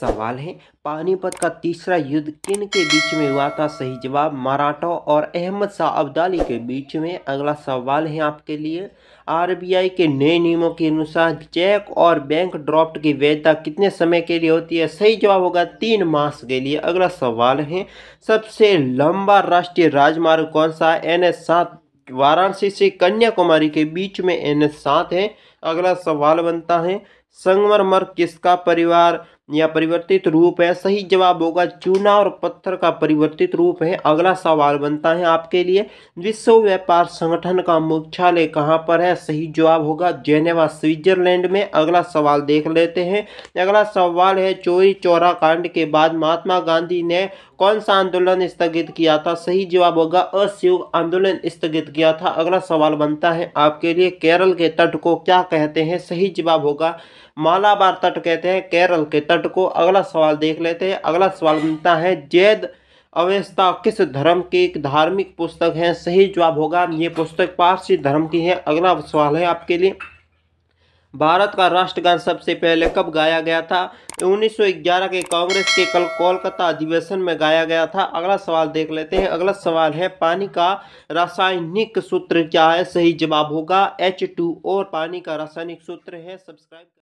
सवाल है पानीपत का तीसरा युद्ध किन के बीच में हुआ था सही जवाब मराठों और अहमद शाह अब्दाली के बीच में अगला सवाल है आपके लिए आरबीआई के नए नियमों के अनुसार चेक और बैंक ड्राफ्ट की वैधता कितने समय के लिए होती है सही जवाब होगा तीन मास के लिए अगला सवाल है सबसे लंबा राष्ट्रीय राजमार्ग कौन सा एन एस सात वाराणसी से कन्याकुमारी के बीच में एन एस सात है अगला सवाल बनता है संगमरमर किसका परिवार या परिवर्तित रूप है सही जवाब होगा चूना और पत्थर का परिवर्तित रूप है अगला सवाल बनता है आपके लिए विश्व व्यापार संगठन का मुख्यालय कहाँ पर है सही जवाब होगा जेनेवा स्विट्जरलैंड में अगला सवाल देख लेते हैं अगला सवाल है चोरी चौरा कांड के बाद महात्मा गांधी ने कौन सा आंदोलन स्थगित किया था सही जवाब होगा असहयोग आंदोलन स्थगित किया था अगला सवाल बनता है आपके लिए केरल के तट को क्या कहते हैं सही जवाब होगा मालाबार तट कहते हैं केरल के तट को अगला सवाल देख लेते हैं अगला सवाल बनता है जैद अवेस्ता किस धर्म की एक धार्मिक पुस्तक है सही जवाब होगा ये पुस्तक पारसी धर्म की है अगला सवाल है आपके लिए भारत का राष्ट्रगान सबसे पहले कब गाया गया था 1911 के कांग्रेस के कल कोलकाता अधिवेशन में गाया गया था अगला सवाल देख लेते हैं अगला सवाल है पानी का रासायनिक सूत्र क्या है सही जवाब होगा एच टू और पानी का रासायनिक सूत्र है सब्सक्राइब